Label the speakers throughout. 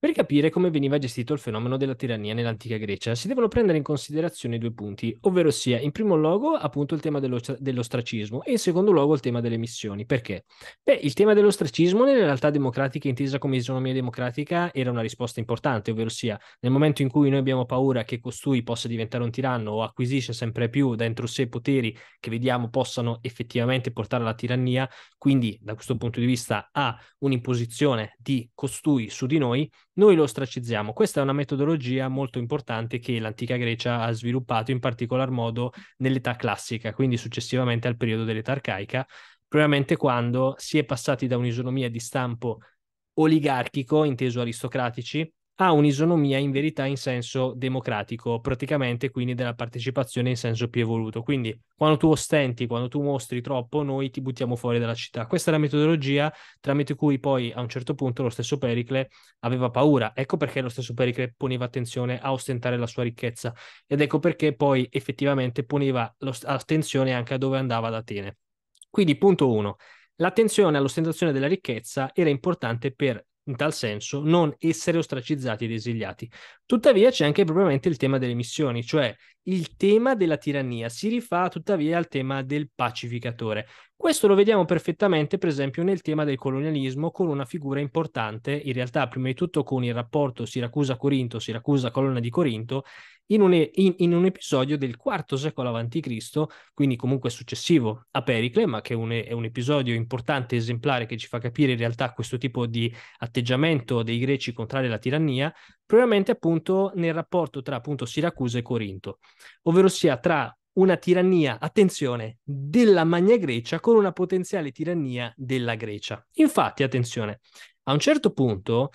Speaker 1: Per capire come veniva gestito il fenomeno della tirannia nell'antica Grecia si devono prendere in considerazione due punti, ovvero sia in primo luogo appunto il tema dello, dell'ostracismo e in secondo luogo il tema delle missioni. Perché? Beh, il tema dell'ostracismo nelle realtà democratiche intesa come isonomia democratica era una risposta importante, ovvero sia nel momento in cui noi abbiamo paura che costui possa diventare un tiranno o acquisisce sempre più dentro sé poteri che vediamo possano effettivamente portare alla tirannia, quindi da questo punto di vista ha un'imposizione di costui su di noi, noi lo ostracizziamo. Questa è una metodologia molto importante che l'antica Grecia ha sviluppato in particolar modo nell'età classica, quindi successivamente al periodo dell'età arcaica, probabilmente quando si è passati da un'isonomia di stampo oligarchico, inteso aristocratici, ha un'isonomia in verità in senso democratico, praticamente quindi della partecipazione in senso più evoluto. Quindi quando tu ostenti, quando tu mostri troppo, noi ti buttiamo fuori dalla città. Questa è la metodologia tramite cui poi a un certo punto lo stesso Pericle aveva paura. Ecco perché lo stesso Pericle poneva attenzione a ostentare la sua ricchezza ed ecco perché poi effettivamente poneva attenzione anche a dove andava ad Atene. Quindi punto uno. L'attenzione all'ostentazione della ricchezza era importante per in tal senso, non essere ostracizzati ed esiliati. Tuttavia c'è anche propriamente il tema delle missioni, cioè il tema della tirannia si rifà tuttavia al tema del pacificatore, questo lo vediamo perfettamente, per esempio, nel tema del colonialismo con una figura importante, in realtà prima di tutto con il rapporto Siracusa-Corinto, Siracusa-Colonna di Corinto, in un, in, in un episodio del IV secolo a.C., quindi comunque successivo a Pericle, ma che è un, è un episodio importante, esemplare, che ci fa capire in realtà questo tipo di atteggiamento dei greci contrario alla tirannia, probabilmente appunto nel rapporto tra appunto Siracusa e Corinto, ovvero sia tra una tirannia, attenzione, della Magna Grecia con una potenziale tirannia della Grecia. Infatti, attenzione, a un certo punto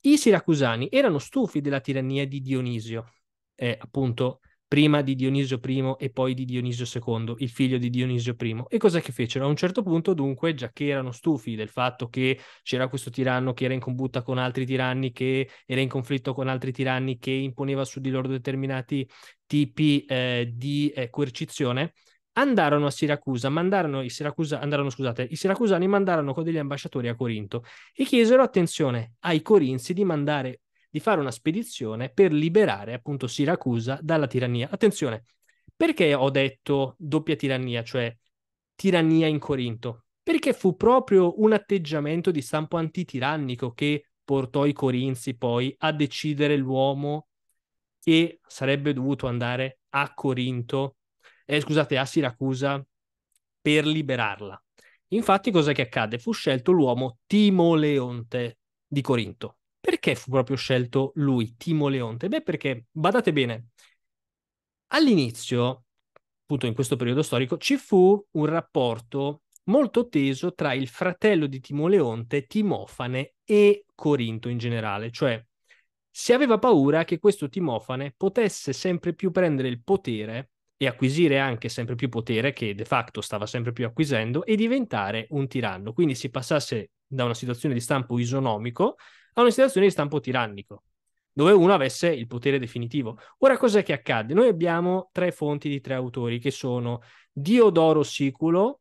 Speaker 1: i siracusani erano stufi della tirannia di Dionisio, eh, appunto prima di Dionisio I e poi di Dionisio II, il figlio di Dionisio I. E cosa che fecero? A un certo punto, dunque, già che erano stufi del fatto che c'era questo tiranno che era in combutta con altri tiranni, che era in conflitto con altri tiranni, che imponeva su di loro determinati tipi eh, di eh, coercizione, andarono a Siracusa, mandarono i, Siracusa, andarono, scusate, i siracusani mandarono con degli ambasciatori a Corinto e chiesero attenzione ai corinzi di mandare di fare una spedizione per liberare appunto Siracusa dalla tirannia. Attenzione, perché ho detto doppia tirannia, cioè tirannia in Corinto? Perché fu proprio un atteggiamento di stampo antitirannico che portò i corinzi poi a decidere l'uomo che sarebbe dovuto andare a Corinto, eh, scusate, a Siracusa per liberarla. Infatti, cosa che accade? Fu scelto l'uomo Timoleonte di Corinto, perché fu proprio scelto lui, Timo Leonte? Beh, perché, badate bene, all'inizio, appunto in questo periodo storico, ci fu un rapporto molto teso tra il fratello di Timo Leonte, Timofane, e Corinto in generale, cioè si aveva paura che questo Timofane potesse sempre più prendere il potere e acquisire anche sempre più potere, che de facto stava sempre più acquisendo, e diventare un tiranno. Quindi si passasse da una situazione di stampo isonomico a una situazione di stampo tirannico, dove uno avesse il potere definitivo. Ora cos'è che accade? Noi abbiamo tre fonti di tre autori che sono Diodoro Siculo,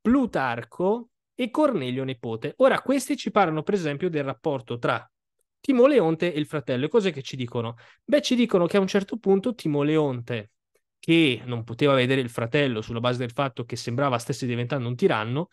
Speaker 1: Plutarco e Cornelio Nepote. Ora questi ci parlano per esempio del rapporto tra Timoleonte e il fratello. E cos'è che ci dicono? Beh, ci dicono che a un certo punto Timoleonte che non poteva vedere il fratello sulla base del fatto che sembrava stesse diventando un tiranno,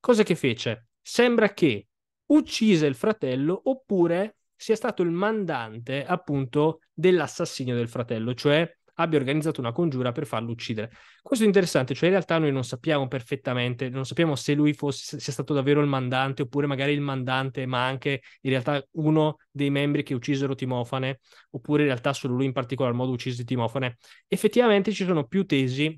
Speaker 1: cosa che fece? Sembra che uccise il fratello oppure sia stato il mandante appunto dell'assassinio del fratello, cioè abbia organizzato una congiura per farlo uccidere. Questo è interessante, cioè in realtà noi non sappiamo perfettamente, non sappiamo se lui fosse, sia stato davvero il mandante oppure magari il mandante, ma anche in realtà uno dei membri che uccisero Timofane, oppure in realtà solo lui in particolar modo uccise Timofane. Effettivamente ci sono più tesi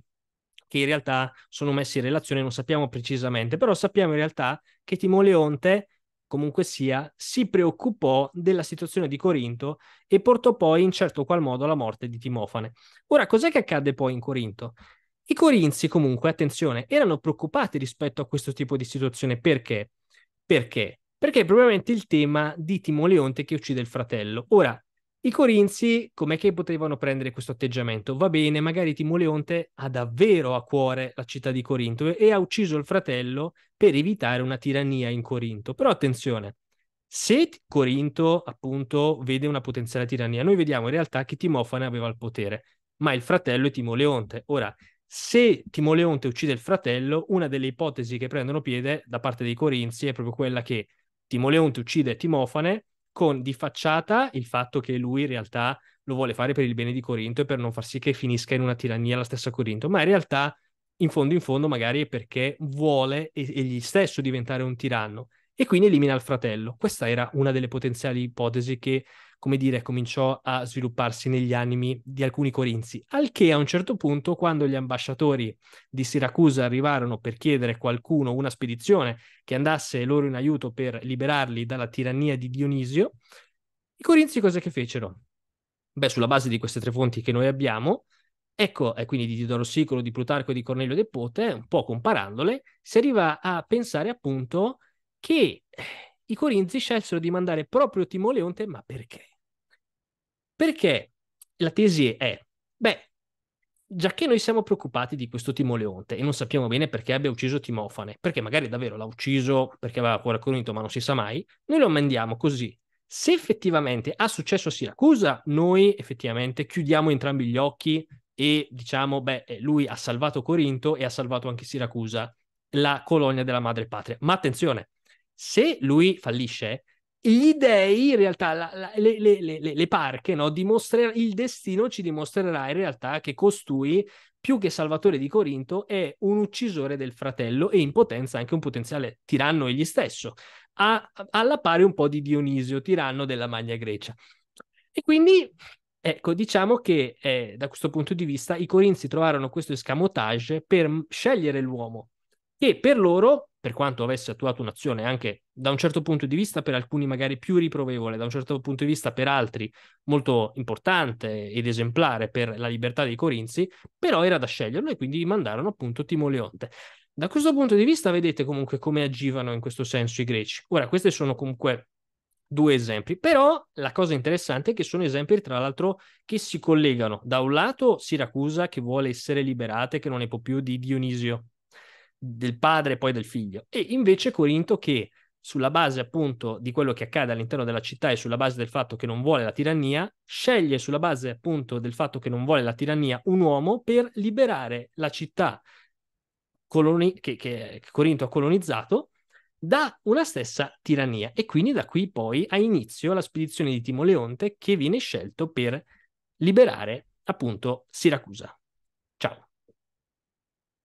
Speaker 1: che in realtà sono messe in relazione, non sappiamo precisamente, però sappiamo in realtà che Timoleonte comunque sia, si preoccupò della situazione di Corinto e portò poi in certo qual modo alla morte di Timofane. Ora, cos'è che accadde poi in Corinto? I corinzi comunque, attenzione, erano preoccupati rispetto a questo tipo di situazione. Perché? Perché? Perché è probabilmente il tema di Timoleonte che uccide il fratello. Ora, i Corinzi, com'è che potevano prendere questo atteggiamento? Va bene, magari Timoleonte ha davvero a cuore la città di Corinto e ha ucciso il fratello per evitare una tirannia in Corinto. Però attenzione, se Corinto appunto vede una potenziale tirannia, noi vediamo in realtà che Timofane aveva il potere, ma il fratello è Timoleonte. Ora, se Timoleonte uccide il fratello, una delle ipotesi che prendono piede da parte dei Corinzi è proprio quella che Timoleonte uccide Timofane con di facciata il fatto che lui in realtà lo vuole fare per il bene di Corinto e per non far sì che finisca in una tirannia la stessa Corinto, ma in realtà in fondo in fondo magari è perché vuole egli stesso diventare un tiranno e quindi elimina il fratello. Questa era una delle potenziali ipotesi che, come dire, cominciò a svilupparsi negli animi di alcuni corinzi, al che a un certo punto, quando gli ambasciatori di Siracusa arrivarono per chiedere qualcuno una spedizione che andasse loro in aiuto per liberarli dalla tirannia di Dionisio, i corinzi cosa che fecero? Beh, sulla base di queste tre fonti che noi abbiamo, Ecco, e quindi di Diodoro Sicolo, di Plutarco e di Cornelio De un po' comparandole, si arriva a pensare appunto che eh, i corinzi scelsero di mandare proprio Timoleonte, ma perché? Perché la tesi è, beh, già che noi siamo preoccupati di questo Timoleonte e non sappiamo bene perché abbia ucciso Timofane, perché magari davvero l'ha ucciso perché aveva cuore a Corinto, ma non si sa mai, noi lo mandiamo così. Se effettivamente ha successo a Siracusa, noi effettivamente chiudiamo entrambi gli occhi e diciamo, beh, eh, lui ha salvato Corinto e ha salvato anche Siracusa, la colonia della madre patria. Ma attenzione, se lui fallisce, gli dei in realtà, la, la, le, le, le, le, parche, no? Dimostre... il destino ci dimostrerà in realtà che costui, più che salvatore di Corinto, è un uccisore del fratello e in potenza anche un potenziale tiranno egli stesso, a, alla pari un po' di Dionisio, tiranno della Magna Grecia. E quindi, ecco, diciamo che eh, da questo punto di vista i corinzi trovarono questo escamotage per scegliere l'uomo che per loro, per quanto avesse attuato un'azione anche da un certo punto di vista per alcuni magari più riprovevole, da un certo punto di vista per altri molto importante ed esemplare per la libertà dei corinzi, però era da sceglierlo e quindi mandarono appunto Timoleonte. Da questo punto di vista vedete comunque come agivano in questo senso i greci. Ora, questi sono comunque due esempi, però la cosa interessante è che sono esempi tra l'altro che si collegano. Da un lato Siracusa che vuole essere liberata e che non ne può più di Dionisio, del padre e poi del figlio. E invece Corinto che sulla base appunto di quello che accade all'interno della città e sulla base del fatto che non vuole la tirannia, sceglie sulla base appunto del fatto che non vuole la tirannia un uomo per liberare la città coloni- che, che, Corinto ha colonizzato da una stessa tirannia. E quindi da qui poi ha inizio la spedizione di Timoleonte che viene scelto per liberare appunto Siracusa. Ciao.